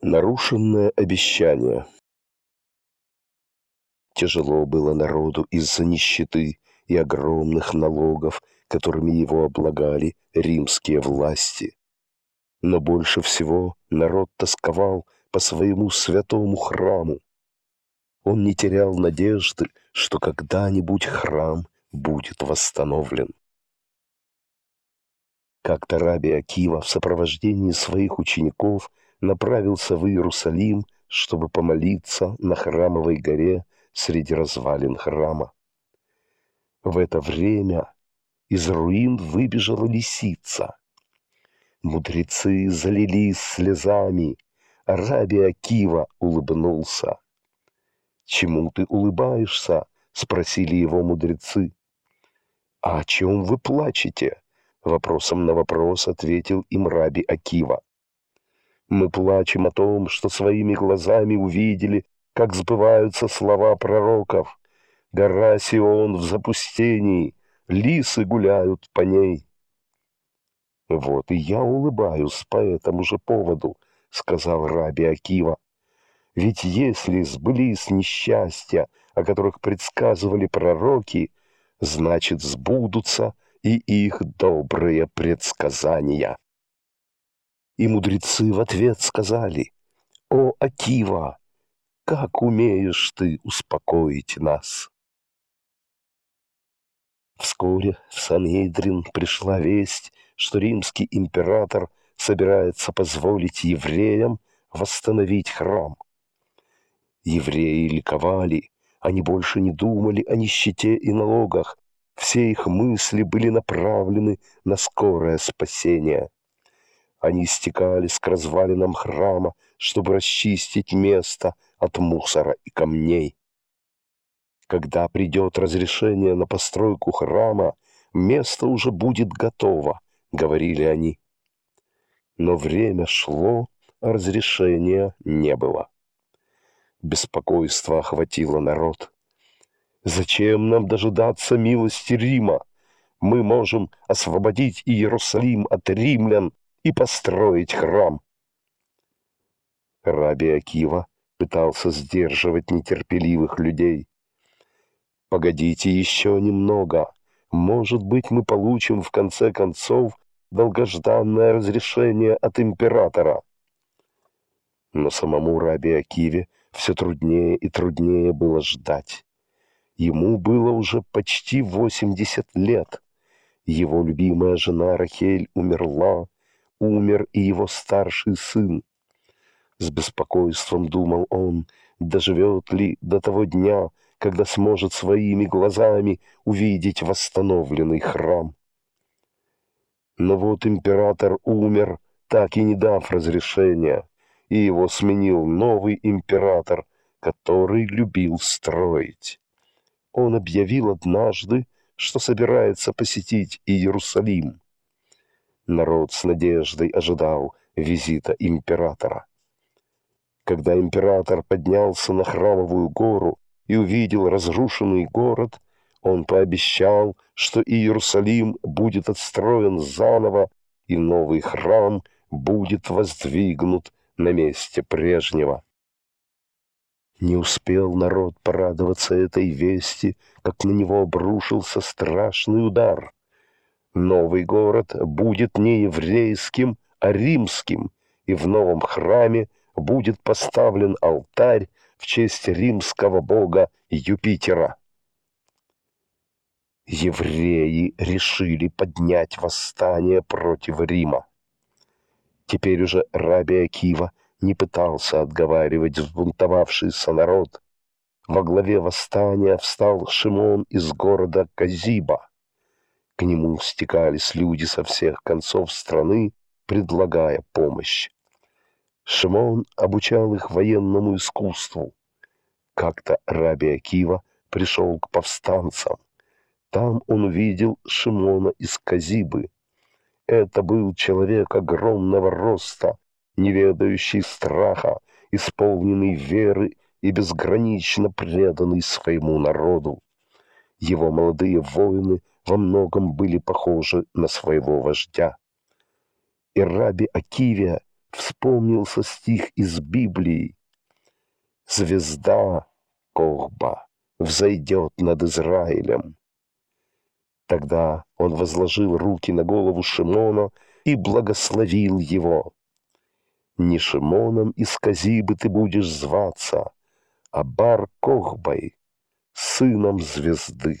Нарушенное обещание. Тяжело было народу из-за нищеты и огромных налогов, которыми его облагали римские власти. Но больше всего народ тосковал по своему святому храму. Он не терял надежды, что когда-нибудь храм будет восстановлен. Как-то Раби Акива в сопровождении своих учеников – направился в Иерусалим, чтобы помолиться на Храмовой горе среди развалин храма. В это время из руин выбежала лисица. Мудрецы залились слезами. Арабия Акива улыбнулся. «Чему ты улыбаешься?» — спросили его мудрецы. «А о чем вы плачете?» — вопросом на вопрос ответил им раби Акива. Мы плачем о том, что своими глазами увидели, как сбываются слова пророков. Гора Сион в запустении, лисы гуляют по ней. «Вот и я улыбаюсь по этому же поводу», — сказал раби Акива. «Ведь если сбылись несчастья, о которых предсказывали пророки, значит, сбудутся и их добрые предсказания». И мудрецы в ответ сказали, «О, Акива, как умеешь ты успокоить нас!» Вскоре в Санедрин пришла весть, что римский император собирается позволить евреям восстановить храм. Евреи ликовали, они больше не думали о нищете и налогах, все их мысли были направлены на скорое спасение. Они стекались к развалинам храма, чтобы расчистить место от мусора и камней. Когда придет разрешение на постройку храма, место уже будет готово, говорили они. Но время шло, а разрешения не было. Беспокойство охватило народ. Зачем нам дожидаться милости Рима? Мы можем освободить Иерусалим от римлян и построить храм. Раби Акива пытался сдерживать нетерпеливых людей. «Погодите еще немного. Может быть, мы получим, в конце концов, долгожданное разрешение от императора». Но самому Раби Акиве все труднее и труднее было ждать. Ему было уже почти 80 лет. Его любимая жена Рахель умерла, умер и его старший сын. С беспокойством думал он, доживет ли до того дня, когда сможет своими глазами увидеть восстановленный храм. Но вот император умер, так и не дав разрешения, и его сменил новый император, который любил строить. Он объявил однажды, что собирается посетить Иерусалим, Народ с надеждой ожидал визита императора. Когда император поднялся на храмовую гору и увидел разрушенный город, он пообещал, что Иерусалим будет отстроен заново, и новый храм будет воздвигнут на месте прежнего. Не успел народ порадоваться этой вести, как на него обрушился страшный удар. Новый город будет не еврейским, а римским, и в новом храме будет поставлен алтарь в честь римского бога Юпитера. Евреи решили поднять восстание против Рима. Теперь уже Раби Акива не пытался отговаривать взбунтовавшийся народ. Во главе восстания встал Шимон из города Казиба. К нему стекались люди со всех концов страны, предлагая помощь. Шимон обучал их военному искусству. Как-то Раби Акива пришел к повстанцам. Там он увидел Шимона из Казибы. Это был человек огромного роста, не ведающий страха, исполненный веры и безгранично преданный своему народу. Его молодые воины – во многом были похожи на своего вождя. И раби Акивия вспомнился стих из Библии. «Звезда Кохба взойдет над Израилем». Тогда он возложил руки на голову Шимона и благословил его. «Не Шимоном из Казибы ты будешь зваться, а Бар-Кохбой, сыном звезды».